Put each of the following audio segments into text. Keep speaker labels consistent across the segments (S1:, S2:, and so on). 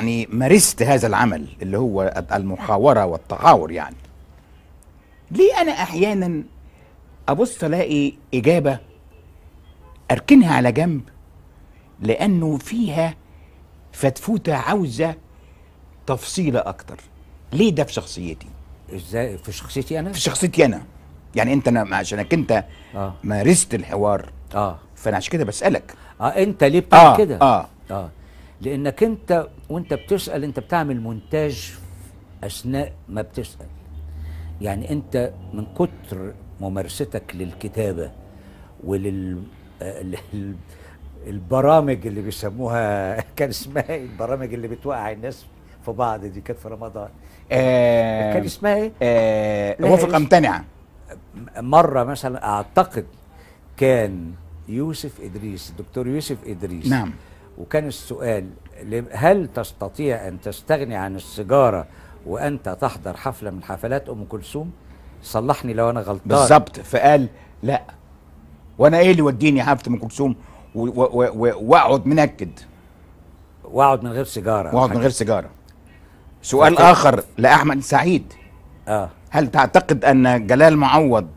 S1: يعني مارست هذا العمل اللي هو المحاورة والتحاور يعني ليه أنا أحيانا أبص ألاقي إجابة أركنها على جنب لأنه فيها فتفوتة عاوزة تفصيلة أكتر ليه ده في شخصيتي؟ إزاي في شخصيتي أنا؟ في شخصيتي أنا يعني أنت أنا عشانك أنت آه. مارست الحوار آه فأنا عشان كده بسألك آه أنت ليه بتعمل آه. كده؟ آه آه لانك انت وانت
S2: بتسال انت بتعمل مونتاج اثناء ما بتسال يعني انت من كتر ممارستك للكتابه ولل آه، البرامج اللي بيسموها كان اسمها ايه البرامج اللي بتوقع الناس في بعض دي كانت في رمضان
S1: آه كان اسمها ايه؟
S2: آه امتنع مرة مثلا اعتقد كان يوسف ادريس الدكتور يوسف ادريس نعم وكان السؤال هل تستطيع أن تستغني عن السيجارة وأنت تحضر حفلة من حفلات أم كلثوم
S1: صلحني لو أنا غلطان بالظبط فقال لا وأنا إيه اللي وديني حفلة أم كلثوم وأقعد منكد
S2: وأقعد من غير سيجارة
S1: وأقعد من غير سيجارة سؤال فكرة. آخر لأحمد سعيد آه. هل تعتقد أن جلال معوض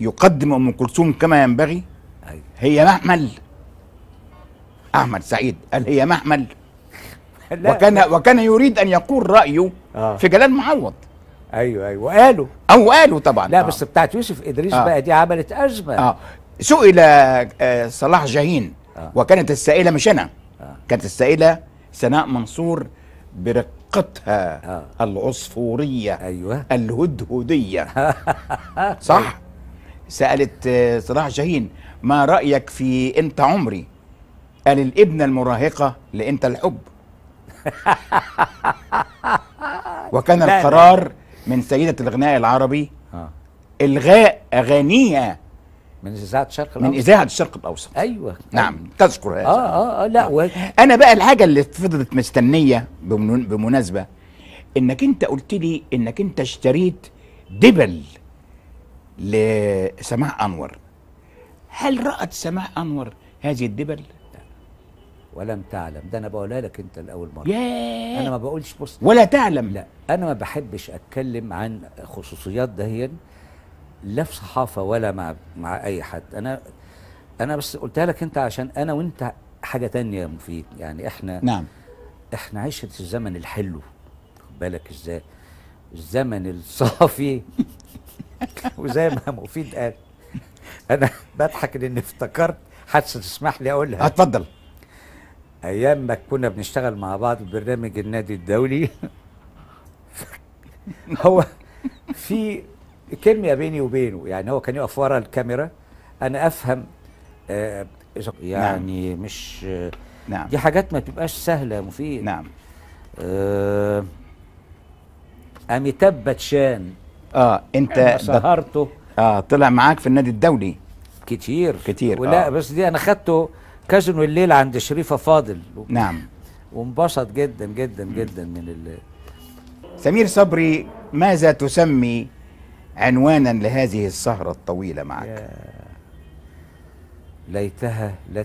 S1: يقدم أم كلثوم كما ينبغي؟ أيوة. هي محمل احمد سعيد قال هي محمل وكان وكان يريد ان يقول رايه آه. في جلال معوض ايوه ايوه وقالوا او قالوا طبعا لا آه. بس بتاعت يوسف ادريس آه. بقى دي عملت ازمه اه سئل آه، صلاح جاهين آه. وكانت السائله مش انا آه. كانت السائله سناء منصور برقتها آه. العصفوريه ايوه الهدهديه صح سالت آه، صلاح جاهين ما رايك في انت عمري قال الابنة المراهقة لأنت الحب وكان القرار من سيدة الغناء العربي آه. إلغاء أغانيها من إذاعة الشرق الأوسط من إذاعة الشرق الأوسط أيوه نعم تذكر هذا آه،, آه آه لا و... أنا بقى الحاجة اللي فضلت مستنية بمناسبة إنك أنت قلت لي إنك أنت اشتريت دبل لسماح أنور هل رأت سماح أنور هذه الدبل؟ ولم تعلم ده انا بقولها لك انت الاول مره
S2: ياه انا ما بقولش بص ولا تعلم لا انا ما بحبش اتكلم عن خصوصيات دهيا لا في صحافه ولا مع مع اي حد انا انا بس قلتها لك انت عشان انا وانت حاجه تانية يا مفيد يعني احنا نعم احنا عشت الزمن الحلو خد بالك ازاي الزمن الصافي وزي ما مفيد قال انا بضحك لاني افتكرت حادثه تسمح لي اقولها اتفضل ايام ما كنا بنشتغل مع بعض برنامج النادي الدولي هو في كيمياء بيني وبينه يعني هو كان يقف ورا الكاميرا انا افهم آه نعم. يعني نعم. مش آه نعم. دي حاجات ما بتبقاش سهله مفيد نعم
S1: آه
S2: اميتاب باتشان
S1: اه انت سهرته اه طلع معاك في النادي الدولي كتير كتير ولا آه. بس
S2: دي انا خدته كازينو الليل عند شريفه فاضل نعم وانبسط جدا جدا جدا من ال
S1: سمير صبري ماذا تسمي عنوانا لهذه السهرة الطويلة معك
S2: ليتها لا